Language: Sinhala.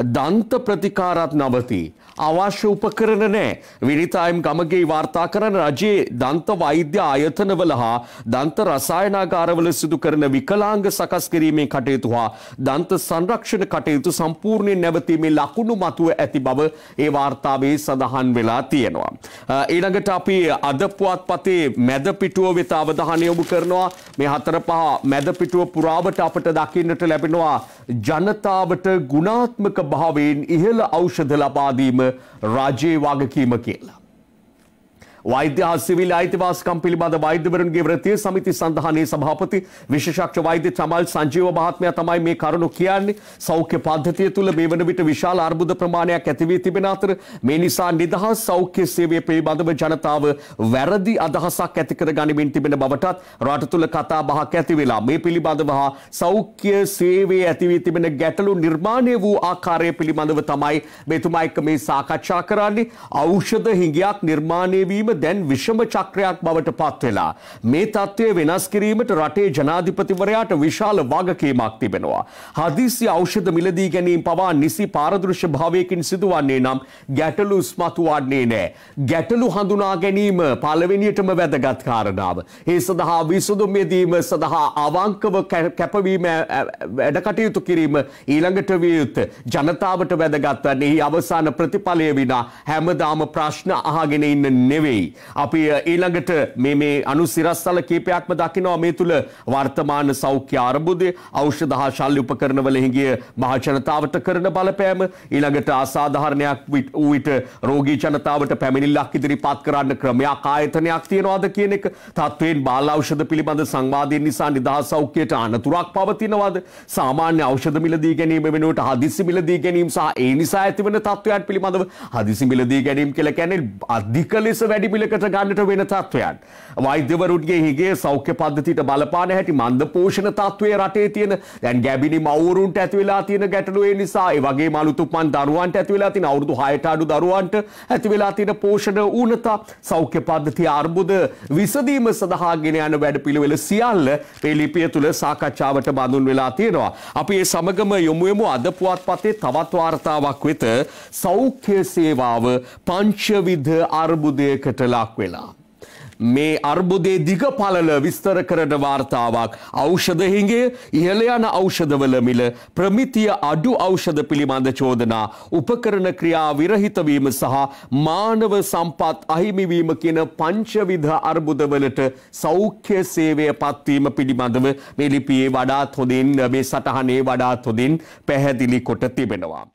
දන්ත ප්‍රතිකාරත් නවති. අවශ්‍ය උපකරණ නෑ. විනිතායම් ගමගේ වාර්තා කරන රජයේ දන්ත වෛද්‍ය ආයතනවල හා දන්ත රසායනාගාරවල සිදු කරන විකලාංග සකස් කිරීමේ කටයුතු හා දන්ත සංරක්ෂණ කටයුතු සම්පූර්ණයෙන් නැවතීමේ ලකුණු මතුව ඇති බව ඒ වාර්තාවේ සඳහන් වෙලා තියෙනවා. ඊළඟට අපි අද පුවත්පතේ මැද පිටුව වෙත අවධානය යොමු කරනවා. මේ හතර පහ මැද පිටුව පුරාවට අපට දකින්නට ලැබෙනවා ජනතාවට ගුණාත්මක භාවයෙන් ඉහළ ඖෂධ ලබාදීම රජයේ වගකීම කියලා. වෛද්‍ය හා සිවිල් අයිතිවාසිකම් පිළිබඳ වෛද්‍යවරුන්ගේ වෘත්තීය සමිති සංධානයේ සභාපති විශේෂඥ වෛද්‍ය චමල් සංජීව මහත්මයා තමයි මේ කරුණු කියන්නේ. සෞඛ්‍ය පද්ධතිය තුළ මේ වන විට විශාල අර්බුද ප්‍රමාණයක් ඇති වී තිබෙන අතර මේ නිසා නිදහස් සෞඛ්‍ය සේවය පිළිබඳව ජනතාව වැරදි අදහසක් ඇති කර ගනිමින් තිබෙන බවටත් රට තුළ කතා බහක් ඇති වෙලා මේ පිළිබඳව හා සෞඛ්‍ය සේවයේ ඇති වී තිබෙන ගැටලු නිර්මාණය වූ ආකාරය පිළිබඳව තමයි මෙතුමා එක්ක මේ සාකච්ඡා කරන්නේ. ඖෂධ හිඟයක් නිර්මාණය වීම දැන් විෂම චක්‍රයක් බවට පත්වෙලා. මේ තත්ත්වය වෙනස් කිරීමට රටේ ජනාධිපතිවරයාට විශාල වගකීමක් තිබෙනවා. හදිසි ඖෂධ මිලදී ගැනීම පවා නිසි පාරදෘශ්‍ය භාවයකින් සිදුවන්නේ නම් ගැටලු ස්මතුවන්නේ නෑ. ගැටලු හඳුනා ගැනීම පළවෙනියටම වැදගත් කාරණාව. ඒ සඳහා විසඳුම් යෙදීම සඳහා අවංකව කැපවීම වැඩකටයුතු කිරීම ඊළඟට විය යුත් ජනතාවට වැදගත් වන්නේ අවසාන ප්‍රතිඵලය විනා හැමදාම ප්‍රශ්න අහගෙන ඉන්න නෙවෙයි. නෙවෙයි. අපි ඊළඟට මේ මේ අනුසිරස්සල කීපයක්ම දකිනවා මේ තුල වර්තමාන සෞඛ්‍ය අර්බුදය, ඖෂධ හා ශල්‍ය උපකරණවල හිඟිය මහ ජනතාවට කරන බලපෑම, ඊළඟට අසාධාරණයක් වූ විට රෝගී ජනතාවට පැමිණිල්ලක් ඉදිරිපත් කරන්න ක්‍රමයක් ආයතනයක් තියනවාද කියන එක, තත්වයෙන් බාල ඖෂධ පිළිබඳ සංවාදයෙන් නිසා නිදහස් සෞඛ්‍යයට අනතුරක් පවතිනවාද? සාමාන්‍ය ඖෂධ මිලදී ගැනීම වෙනුවට හදිසි මිලදී ගැනීම සහ ඒ නිසා ඇතිවන තත්ත්වයන් පිළිබඳව හදිසි මිලදී ගැනීම කියලා කියන්නේ අධික ලෙස වැඩි වැඩිමිලකට ගන්නට වෙන තත්ත්වයන්. වෛද්‍යවරුන්ගේ හිගේ සෞඛ්‍ය පද්ධතිට බලපාන හැටි මන්ද පෝෂණ තත්ත්වය රටේ තියෙන දැන් ගැබිනි මවුරුන්ට ඇතිවෙලා තියෙන ගැටලුවේ නිසා ඒ වගේ මලුතුපන් දරුවන්ට ඇතිවෙලා තියෙන අවුරුදු 6ට අඩු දරුවන්ට ඇතිවෙලා තියෙන පෝෂණ ඌනතා සෞඛ්‍ය පද්ධති අර්බුද විසඳීම සඳහා ගෙන යන වැඩපිළිවෙල සියල්ල මේ ලිපිය තුල සාකච්ඡාවට බඳුන් වෙලා තියෙනවා. අපි ඒ සමගම යොමු වෙමු අද පුවත්පතේ තවත් වාර්තාවක් වෙත සෞඛ්‍ය සේවාව පංචවිධ අර්බුදයකට අර්බුදයකට ලාක් වෙලා. මේ අර්බුදේ දිගපලල විස්තර කරන වාර්තාවක් ඖෂධ හිඟය ඉහළ යන ඖෂධවල මිල ප්‍රමිතිය අඩු ඖෂධ පිළිබඳ චෝදනා උපකරණ ක්‍රියා විරහිත වීම සහ මානව සම්පත් අහිමි වීම කියන පංචවිධ අර්බුදවලට සෞඛ්‍ය සේවය පත්වීම පිළිබඳව මේ ලිපියේ වඩාත් හොඳින් මේ සටහනේ වඩාත් හොඳින් පැහැදිලි කොට තිබෙනවා